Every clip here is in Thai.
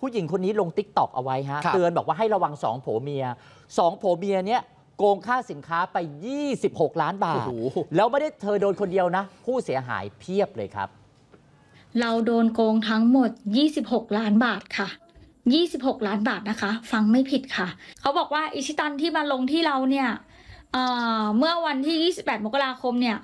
ผู้หญิงคนนี้ลงติ๊กตอกเอาไว้ฮะเตือนบอกว่าให้ระวังสองผัวเมียสองผัวเมียเนี้ยโกงค่าสินค้าไป 26 ล้านบาทแล้วไม่ได้เธอโดนคนเดียวนะผู้เสียหายเพียบเลยครับ เราโดนโกงทั้งหมด 26 ล้านบาทค่ะ26ล้านบาทนะคะ ฟังไม่ผิดค่ะเขาบอกว่าอิชิตันที่มาลงที่เราเนี่ยเเมื่อวันที่ 28มกราคมเนี่ย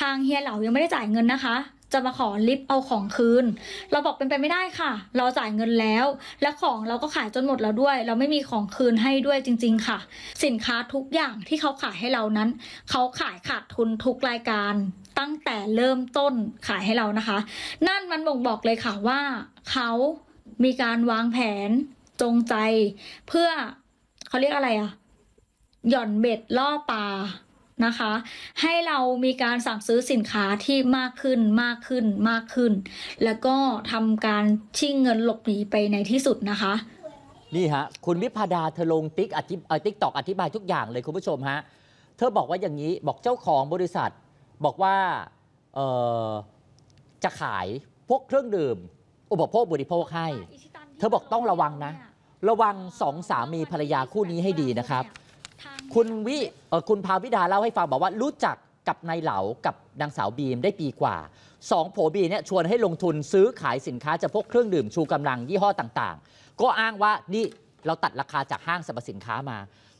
ทางเฮียเหลายังไม่ได้จ่ายเงินนะคะจะมาขอลิฟต์เอาของคืน เราบอกเป็นไปไม่ได้ค่ะ เราจ่ายเงินแล้ว และของเราก็ขายจนหมดแล้วด้วย เราไม่มีของคืนให้ด้วยจริงๆค่ะ สินค้าทุกอย่างที่เขาขายให้เรานั้น เขาขายขาดทุนทุกรายการตั้งแต่เริ่มต้นขายให้เรานะคะ นั่นมันบ่งบอกเลยค่ะว่าเขามีการวางแผนจงใจ เพื่อเขาเรียกอะไรอะหย่อนเบ็ดล่อปลานะคะให้เรามีการสั่งซื้อสินค้าที่มากขึ้นมากขึ้นมากขึ้น แล้วก็ทำการชิ่งเงินหลบหนีไปในที่สุดนะคะ นี่ฮะ คุณวิพาดาเธอลงติ๊กอธิติ๊กตอกอธิบายทุกอย่างเลยคุณผู้ชมฮะ เธอบอกว่าอย่างนี้บอกเจ้าของบริษัท บอกว่าจะขายพวกเครื่องดื่มอุปโภคบริโภคให้ เธอบอกต้องระวังนะ ระวังสองสามีภรรยาคู่นี้ให้ดีนะครับคุณวิเออคุณพาวิดาเล่าให้ฟัง บอกว่ารู้จักกับนายเหลา กับนางสาวบีมได้ปีกว่า สองโผบีเนี่ยชวนให้ลงทุนซื้อขายสินค้า จะพวกเครื่องดื่มชูกำลังยี่ห้อต่างๆ ก็อ้างว่านี่เราตัดราคาจากห้างสรรพสินค้ามา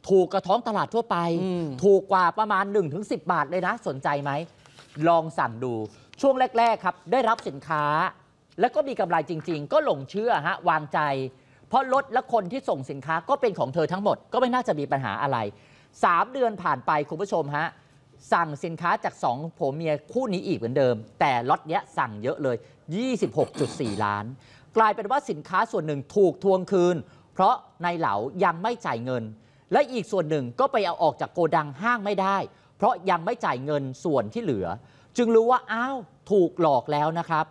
ถูกกระท้องตลาดทั่วไป ถูกกว่าประมาณ 1-10 บาทเลยนะสนใจไหม ลองสั่งดู ช่วงแรก ๆ ครับได้รับสินค้า แล้วก็มีกำไรจริงๆ ก็หลงเชื่อฮะวางใจเพราะรถและคนที่ส่งสินค้าก็เป็นของเธอทั้งหมดก็ไม่น่าจะมีปัญหาอะไร 3 เดือนผ่านไปคุณผู้ชมฮะ สั่งสินค้าจาก 2ผัวเมียคู่นี้อีกเหมือนเดิม แต่ล็อตเนี้ยสั่งเยอะเลย 26.4 ล้าน กลายเป็นว่าสินค้าส่วนหนึ่งถูกทวงคืน เพราะนายเหลายังไม่จ่ายเงิน และอีกส่วนหนึ่งก็ไปเอาออกจากโกดังห้างไม่ได้ เพราะยังไม่จ่ายเงินส่วนที่เหลือ จึงรู้ว่าอ้าวถูกหลอกแล้วนะครับ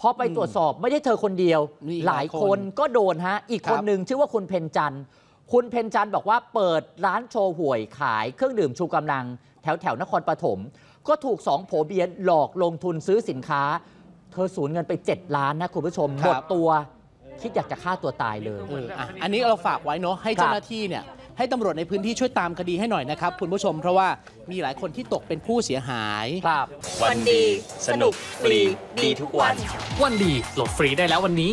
พอไปตรวจสอบไม่ใช่เธอคนเดียว หลายคนก็โดนฮะ อีกคนหนึ่งชื่อว่าคุณเพนจัน์คุณเพนจัน์บอกว่าเปิดร้านโชว์หวยขายเครื่องดื่มชูกำลัง แถวแถวนครปฐมก็ถูกสองโผเบียนหลอกลงทุนซื้อสินค้า เธอสูญเงินไป 7 ล้านนะคุณผู้ชม หมดตัว คิดอยากจะฆ่าตัวตายเลยอออันนี้เราฝากไว้เนาะให้เจ้าหน้าที่เนี่ยให้ตำรวจในพื้นที่ช่วยตามคดีให้หน่อยนะครับ คุณผู้ชมเพราะว่ามีหลายคนที่ตกเป็นผู้เสียหาย ครับ วันดี สนุกฟรีดีทุกวัน วันดีโหลดฟรีได้แล้ววันนี้